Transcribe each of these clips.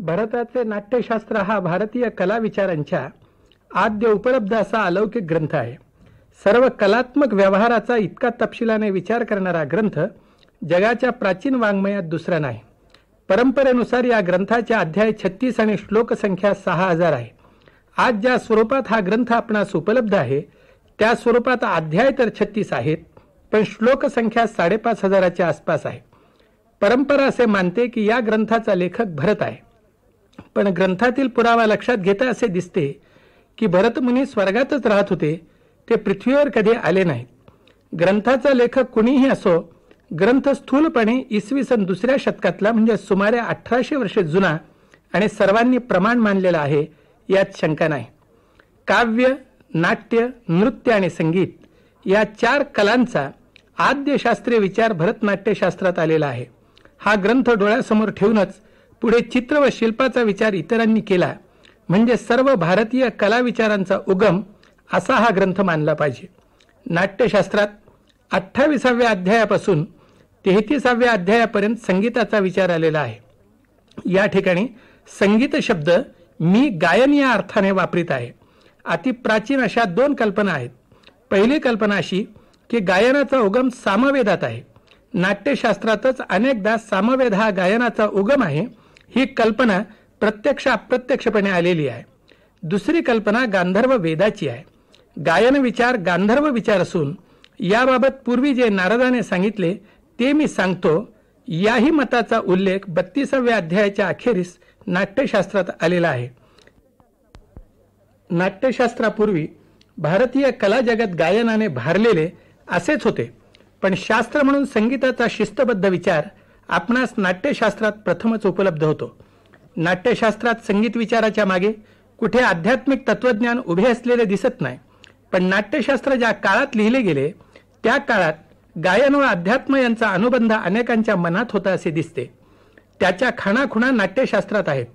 भरताचे नाट्यशास्त्र हा भारतीय कला विचारांच्या आद्य उपलब्ध असा अलौकिक ग्रंथ आहे सर्व कलात्मक व्यवहाराचा इतका तपशिलाने विचार करणारा ग्रंथ जगाच्या प्राचीन वाङ्मयात दुसरा नाही परंपरेनुसार या ग्रंथाचे अध्याय छत्तीस आणि श्लोकसंख्या सहा हजार आहे आज ज्या स्वरूपात हा ग्रंथ आपणास उपलब्ध आहे त्या स्वरूपात अध्याय तर छत्तीस आहेत पण श्लोकसंख्या साडेपाच हजाराच्या आसपास आहे परंपरा असे मानते की या ग्रंथाचा लेखक भरत आहे पण ग्रंथातील पुरावा लक्षात घेता असे दिसते की भरतमुनी स्वर्गातच राहत होते ते पृथ्वीवर कधी आले नाहीत ग्रंथाचा लेखक कुणीही असो ग्रंथ स्थूलपणे इसवी सन दुसऱ्या शतकातला म्हणजे सुमारे अठराशे वर्षे जुना आणि सर्वांनी प्रमाण मानलेला आहे यात शंका नाही काव्य नाट्य नृत्य आणि संगीत या चार कलांचा आद्यशास्त्रीय विचार भरतनाट्यशास्त्रात आलेला आहे हा ग्रंथ डोळ्यासमोर ठेवूनच पुढे चित्र व शिल्पाचा विचार इतरांनी केला म्हणजे सर्व भारतीय कला विचारांचा उगम असा हा ग्रंथ मानला पाहिजे नाट्यशास्त्रात अठ्ठावीसाव्या अध्यायापासून तेहतीसाव्या अध्यायापर्यंत संगीताचा विचार आलेला आहे या ठिकाणी संगीत शब्द मी गायन या अर्थाने वापरित आहे अतिप्राचीन अशा दोन कल्पना आहेत पहिली कल्पना अशी की गायनाचा उगम सामवेदात आहे नाट्यशास्त्रातच अनेकदा सामवेद हा गायनाचा उगम आहे ही कल्पना प्रत्यक्ष अप्रत्यक्षपणे आलेली आहे दुसरी कल्पना गांधर्व वेदाची आहे गायन विचार गांधर्व विचार असून याबाबत पूर्वी जे नारदाने सांगितले ते मी सांगतो याही मताचा उल्लेख बत्तीसाव्या अध्यायाच्या अखेरीस नाट्यशास्त्रात आलेला आहे नाट्यशास्त्रापूर्वी भारतीय कला जगत गायनाने भारलेले असेच होते पण शास्त्र म्हणून संगीताचा शिस्तबद्ध विचार आपणास नाट्यशास्त्रात प्रथमच उपलब्ध होतो नाट्यशास्त्रात संगीत विचाराच्या मागे कुठे आध्यात्मिक तत्वज्ञान उभे असलेले दिसत नाही पण नाट्यशास्त्र ज्या काळात लिहिले गेले त्या काळात गायन व अध्यात्म यांचा अनुबंध अनेकांच्या मनात होता असे दिसते त्याच्या खाणाखुणा नाट्यशास्त्रात आहेत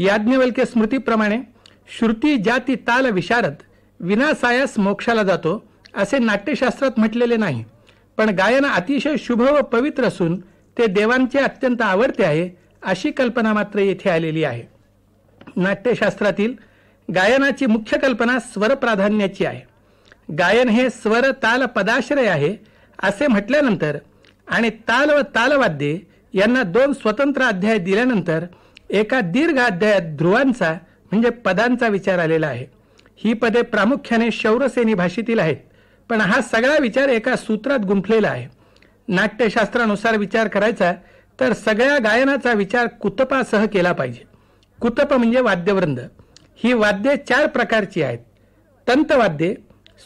याज्ञवल्क्य स्मृतीप्रमाणे श्रुती जाती ताल विशारद विनासायास मोक्षाला जातो असे नाट्यशास्त्रात म्हटलेले नाही पण गायन अतिशय शुभ व पवित्र असून ते देवांचे अत्यंत आवडते आहे अशी कल्पना मात्र येथे आलेली आहे नाट्यशास्त्रातील गायनाची मुख्य कल्पना स्वर प्राधान्याची आहे गायन हे स्वर ताल पदाश्रय आहे असे म्हटल्यानंतर आणि ताल व तालवाद्ये यांना दोन स्वतंत्र अध्याय दिल्यानंतर एका दीर्घ अध्यायात ध्रुवांचा म्हणजे पदांचा विचार आलेला आहे ही पदे प्रामुख्याने शौरसेनी भाषेतील आहेत पण हा सगळा विचार एका सूत्रात गुंफलेला आहे नाट्यशास्त्रानुसार विचार करायचा तर सगळ्या गायनाचा विचार कुतपासह केला पाहिजे कुतप म्हणजे वाद्यवृंद ही वाद्ये चार प्रकारची आहेत तंतवाद्ये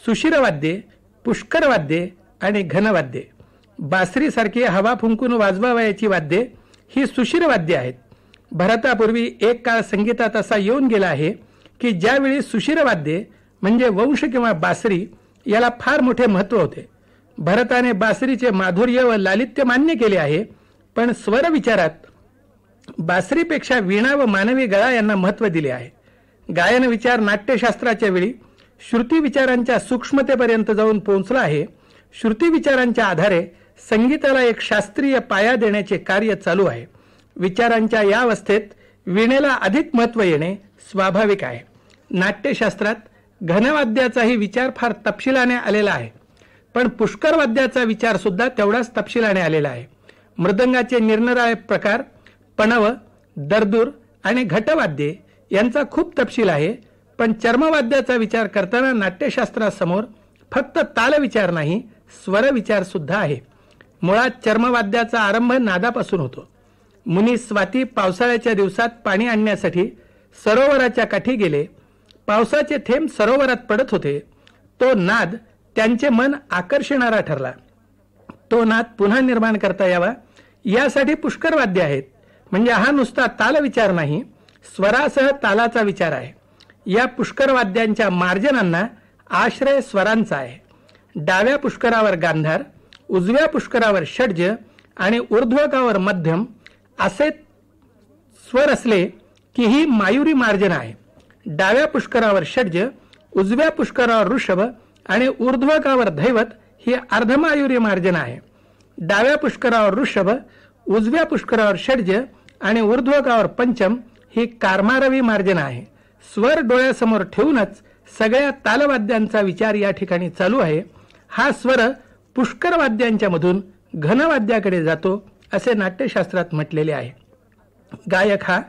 सुशिरवाद्ये पुष्करवाद्ये आणि घनवाद्ये बासरीसारखी हवा फुंकून वाजवावयाची वाद्ये ही सुशिरवाद्ये आहेत भरतापूर्वी एक काळ संगीतात असा येऊन गेला आहे की ज्यावेळी सुशिरवाद्ये म्हणजे वंश किंवा बासरी याला फार मोठे महत्त्व होते भरताने बासरीचे माधुर्य व लालित्य मान्य केले आहे पण स्वर विचारात बासरीपेक्षा वीणा व मानवी गळा यांना महत्त्व दिले आहे गायन विचार नाट्यशास्त्राच्या वेळी श्रुती विचारांच्या सूक्ष्मतेपर्यंत जाऊन पोहोचला आहे श्रुती विचारांच्या आधारे संगीताला एक शास्त्रीय पाया देण्याचे कार्य चालू आहे विचारांच्या या अवस्थेत वीणेला अधिक महत्त्व येणे स्वाभाविक आहे नाट्यशास्त्रात घनवाद्याचाही विचार फार तपशिलाने आलेला आहे पण पुष्कर वाद्याचा विचार सुद्धा तेवढाच तपशिलाने आलेला आहे मृदंगाचे निर्नराय प्रकार पणव दरदूर आणि घटवाद्ये यांचा खूप तपशील आहे पण चर्मवाद्याचा विचार करताना नाट्यशास्त्रासमोर फक्त ताल विचार नाही स्वर विचार सुद्धा आहे मुळात चर्मवाद्याचा आरंभ नादापासून होतो मुनी स्वाती पावसाळ्याच्या दिवसात पाणी आणण्यासाठी सरोवराच्या काठी गेले पावसाचे थेंब सरोवरात पडत होते तो नाद त्यांचे मन आकर्षणारा ठरला तो नाद पुन्हा निर्माण करता यावा यासाठी पुष्कर वाद्य आहेत म्हणजे हा नुसता ताल विचार नाही स्वरासह तालाचा विचार आहे या पुष्कर वाद्यांच्या मार्जनांना आश्रय स्वरांचा आहे डाव्या पुष्करावर गांधार उजव्या पुष्करावर षड्ज आणि ऊर्ध्वकावर मध्यम असे स्वर असले की ही मायुरी मार्जन आहे डाव्या पुष्करावर षड्ज उजव्या पुष्करावर ऋषभ आणि ऊर्ध्वकावर दैवत ही अर्धमायुर्य मार्जन आहे डाव्या पुष्करावर ऋषभ उजव्या पुष्करावर षड्ज आणि ऊर्ध्वकावर पंचम ही कारमारवी मार्जन आहे स्वर डोळ्यासमोर ठेवूनच सगळ्या तालवाद्यांचा विचार या ठिकाणी चालू आहे हा स्वर पुष्कर वाद्यांच्या मधून घनवाद्याकडे जातो असे नाट्यशास्त्रात म्हटलेले आहे गायक हा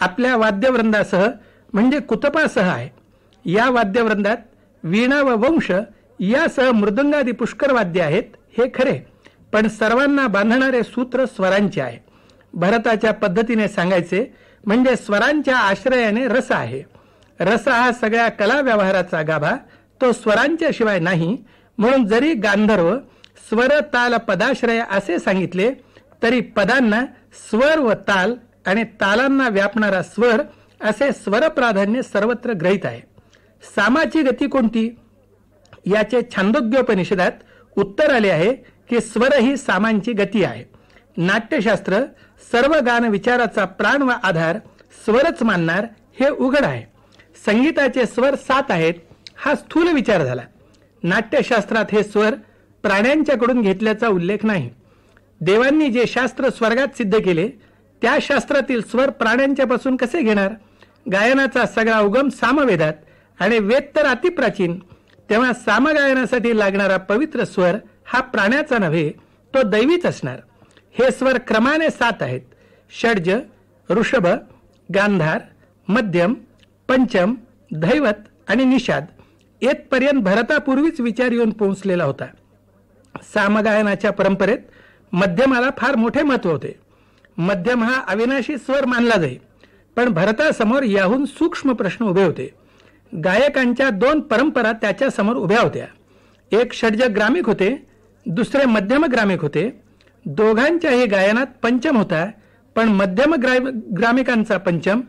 आपल्या वाद्यवृंदासह म्हणजे कुतपासह आहे या वाद्यवृंदात वीणा व वंश यासह मृदंगादी पुष्कर वाद्य आहेत हे खरे पण सर्वांना बांधणारे सूत्र स्वरांचे आहे भरताच्या पद्धतीने सांगायचे म्हणजे स्वरांच्या आश्रयाने रस आहे रस हा सगळ्या कला व्यवहाराचा गाभा तो स्वरांच्या शिवाय नाही म्हणून जरी गांधर्व स्वर ताल पदाश्रय असे सांगितले तरी पदांना स्वर व ताल आणि तालांना व्यापणारा स्वर असे स्वर प्राधान्य सर्वत्र ग्रहित आहे सामाची गती कोणती याचे छांदोग्योपनिषदात उत्तर आले आहे की स्वर ही सामांची गती आहे नाट्यशास्त्र सर्व गान विचाराचा प्राण व आधार स्वरच मानणार हे उघड आहे संगीताचे स्वर सात आहेत हा स्थूल विचार झाला नाट्यशास्त्रात हे स्वर प्राण्यांच्याकडून घेतल्याचा उल्लेख नाही देवांनी जे शास्त्र स्वर्गात सिद्ध केले त्या शास्त्रातील स्वर प्राण्यांच्यापासून कसे घेणार गायनाचा सगळा उगम सामवेदात आणि वेद तर अतिप्राचीन तेव्हा सामगायनासाठी लागणारा पवित्र स्वर हा प्राण्याचा नव्हे तो दैवीच असणार हे स्वर क्रमाने सात आहेत षड्ज ऋषभ गांधार मध्यम पंचम धैवत आणि निषाद येतपर्यंत भरतापूर्वीच विचार येऊन पोहोचलेला होता सामगायनाच्या परंपरेत मध्यमाला फार मोठे महत्व होते मध्यम हा अविनाशी स्वर मानला जाई पण भरतासमोर याहून सूक्ष्म प्रश्न उभे होते गायकांच्या दोन परंपरा त्याच्या समोर उभ्या होत्या एक षडज ग्रामिक होते दुसरे मध्यम ग्रामिक होते दोघांच्याही गायनात पंचम होता पण मध्यम ग्रामिकांचा पंचम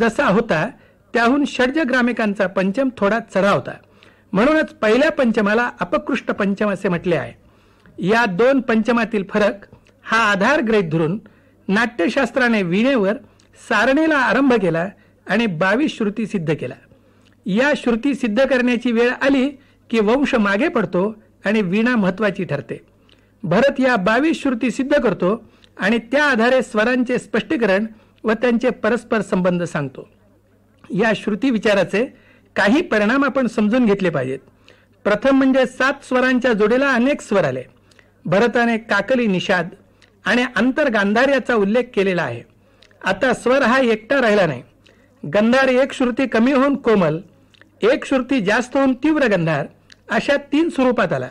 जसा होता त्याहून षडज ग्रामिकांचा पंचम थोडा चढा होता म्हणूनच पहिल्या पंचमाला अपकृष्ट पंचम असे म्हटले आहे या दोन पंचमातील फरक हा आधार ग्रहित धरून नाट्यशास्त्राने विणेवर सारणीला आरंभ केला आणि बावीस श्रुती सिद्ध केला या श्रुती सिद्ध करण्याची वेळ आली की वंश मागे पडतो आणि वीणा महत्वाची ठरते भरत या बावीस श्रुती सिद्ध करतो आणि त्या आधारे स्वरांचे स्पष्टीकरण व त्यांचे परस्पर संबंध सांगतो या श्रुती विचाराचे काही परिणाम आपण समजून घेतले पाहिजेत प्रथम म्हणजे सात स्वरांच्या जोडीला अनेक स्वर आले भरताने काकली निषाद आणि अंतर गांधार याचा उल्लेख केलेला आहे आता स्वर हा एकटा राहिला नाही गंधार एक श्रुती कमी होऊन कोमल एक श्रुती जास्त होऊन तीव्र गंधार अशा तीन स्वरूपात आला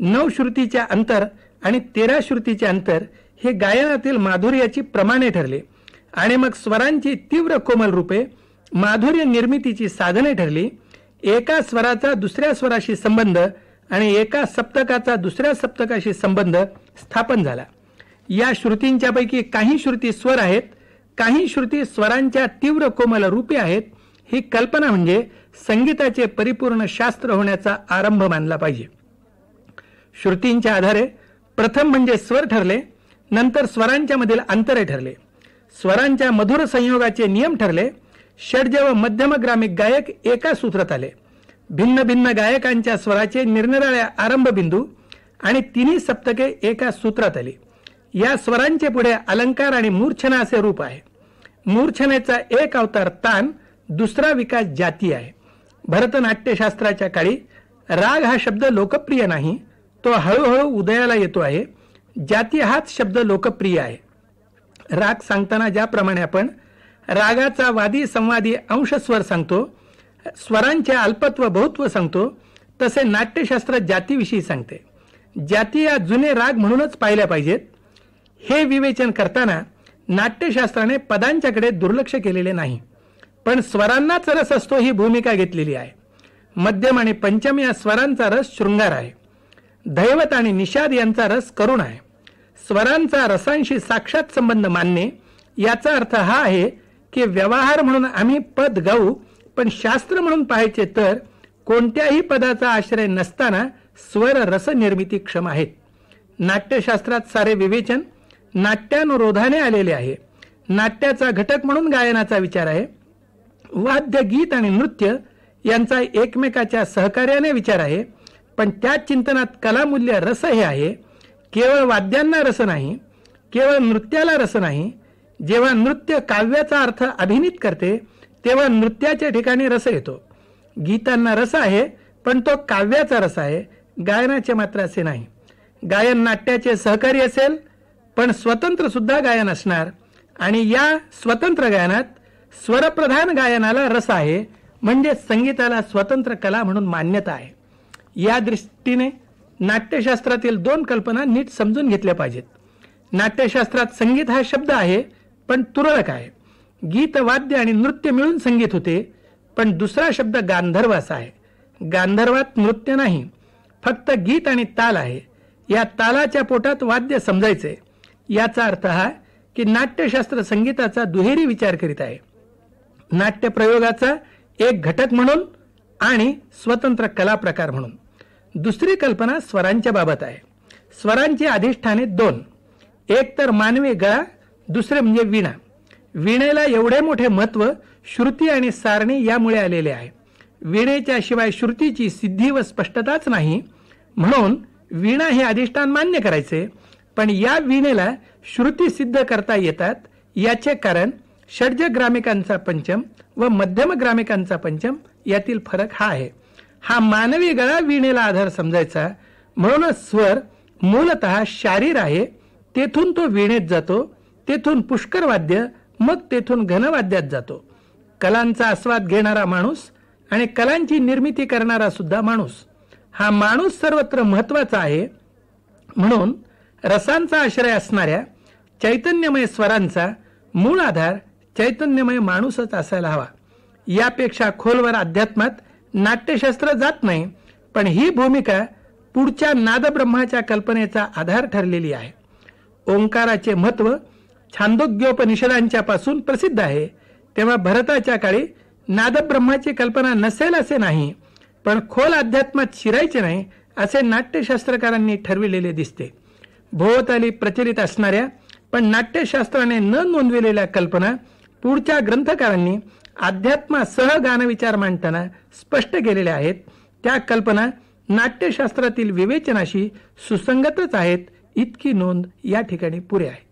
नऊ श्रुतीच्या अंतर आणि तेरा श्रुतीचे अंतर हे गायनातील माधुर्याची प्रमाणे ठरले आणि मग स्वरांची तीव्र कोमल रूपे माधुर्य निर्मितीची साधने ठरली एका स्वराचा दुसऱ्या स्वराशी संबंध आणि एका सप्तकाचा दुसऱ्या सप्तकाशी संबंध स्थापन झाला या श्रुतींच्यापैकी काही श्रुती स्वर आहेत काही श्रुती स्वरांच्या तीव्र कोमल रूपे आहेत ही कल्पना म्हणजे संगीताचे परिपूर्ण शास्त्र होण्याचा आरंभ मानला पाहिजे श्रुतींच्या आधारे प्रथम म्हणजे स्वर ठरले नंतर स्वरांच्या मधील अंतरे ठरले स्वरांच्या मधुर संयोगाचे नियम ठरले षडज व मध्यम ग्रामीण गायक एका सूत्रात आले भिन्न भिन्न गायकांच्या स्वराचे निरनिराळ्या आरंभ बिंदू आणि तिन्ही सप्तके एका सूत्रात आली या स्वरांचे पुढे अलंकार आणि मूर्छना असे रूप आहे मूर्छनेचा एक अवतार तान दुसरा विकास जाती आहे भरतनाट्यशास्त्राच्या काळी राग हा शब्द लोकप्रिय नाही तो हळूहळू उदयाला येतो आहे जाती हाच शब्द लोकप्रिय आहे राग सांगताना ज्याप्रमाणे आपण रागाचा वादी संवादी अंशस्वर सांगतो स्वरांचे अल्पत्व बहुत्व सांगतो तसे नाट्यशास्त्र जातीविषयी सांगते जाती या जुने राग म्हणूनच पाहिल्या पाहिजेत हे विवेचन करताना नाट्यशास्त्राने पदांच्याकडे दुर्लक्ष केलेले नाही पण स्वरांनाच रस असतो ही भूमिका घेतलेली आहे मध्यम आणि पंचम या स्वरांचा रस शृंगार आहे दैवत आणि निषाद यांचा रस करुण आहे स्वरांचा रसांशी साक्षात संबंध मानणे याचा अर्थ हा आहे की व्यवहार म्हणून आम्ही पद गाऊ पण शास्त्र म्हणून पाहायचे तर कोणत्याही पदाचा आश्रय नसताना स्वर रस निर्मिती क्षम आहेत नाट्यशास्त्रात सारे विवेचन नाट्यानुरोधाने आलेले आहे नाट्याचा घटक म्हणून गायनाचा विचार आहे वाद्य गीत आणि नृत्य यांचा एकमेकाच्या सहकार्याने विचार आहे पण त्या चिंतनात कलामूल्य रस हे आहे केवळ वाद्यांना रस नाही केवळ नृत्याला रस नाही जेव्हा नृत्य काव्याचा अर्थ अभिनीत करते तेव्हा नृत्याच्या ठिकाणी रस येतो गीतांना रस आहे पण तो काव्याचा रस आहे गायनाचे मात्र असे नाही गायन नाट्याचे सहकारी असेल पण स्वतंत्र सुद्धा गायन असणार आणि या स्वतंत्र गायनात स्वरप्रधान गायनाला रस आहे म्हणजे संगीताला स्वतंत्र कला म्हणून मान्यता आहे या दृष्टीने नाट्यशास्त्रातील दोन कल्पना नीट समजून घेतल्या पाहिजेत नाट्यशास्त्रात संगीत हा शब्द आहे पण तुरळक आहे गीत वाद्य आणि नृत्य मिळून संगीत होते पण दुसरा शब्द गांधर्व असा आहे गांधर्वात नृत्य नाही फक्त गीत आणि ताल आहे या तालाच्या पोटात वाद्य समजायचे याचा अर्थ हा की नाट्यशास्त्र संगीताचा दुहेरी विचार करीत आहे नाट्यप्रयोगाचा एक घटक म्हणून आणि स्वतंत्र कला प्रकार म्हणून दुसरी कल्पना स्वरांच्या बाबत आहे स्वरांची अधिष्ठाने दोन एक तर मानवी गळा दुसरे म्हणजे वीणा वीणेला एवढे मोठे महत्त्व श्रुती आणि सारणी यामुळे आलेले आहे विणेच्या शिवाय श्रुतीची सिद्धी व स्पष्टताच नाही म्हणून वीणा हे अधिष्ठान मान्य करायचे पण या वीणेला श्रुती सिद्ध करता येतात याचे कारण षड्ज ग्रामिकांचा पंचम व मध्यम ग्रामिकांचा पंचम यातील फरक हा आहे हा मानवी गळा वीणेला आधार समजायचा म्हणूनच स्वर मूलत शारीर आहे तेथून तो वीणेत जातो तेथून पुष्कर वाद्य मग तेथून घनवाद्यात जातो कलांचा आस्वाद घेणारा माणूस आणि कलांची निर्मिती करणारा सुद्धा माणूस हा माणूस सर्वत्र महत्वाचा आहे म्हणून रसांचा आश्रय असणाऱ्या चैतन्यमय स्वरांचा मूळ आधार चैतन्यमय माणूसच असायला हवा यापेक्षा खोलवर अध्यात्मात नाट्यशास्त्र जात नाही पण ही भूमिका पुढच्या नादब्रह्माच्या कल्पनेचा आधार ठरलेली आहे ओंकाराचे महत्व छांदोग्योपनिषदांच्या पासून प्रसिद्ध आहे तेव्हा भरताच्या काळी नादब्रह्माची कल्पना नसेल असे नाही पण खोल अध्यात्मात शिरायचे नाही असे नाट्यशास्त्रकारांनी ठरविलेले दिसते भोवताली प्रचलित असणाऱ्या पण नाट्यशास्त्राने न नोंदविलेल्या कल्पना पुढच्या ग्रंथकारांनी अध्यात्मासह गानविचार मांडताना स्पष्ट केलेल्या आहेत त्या कल्पना नाट्यशास्त्रातील विवेचनाशी सुसंगतच आहेत इतकी नोंद या ठिकाणी पुरे आहे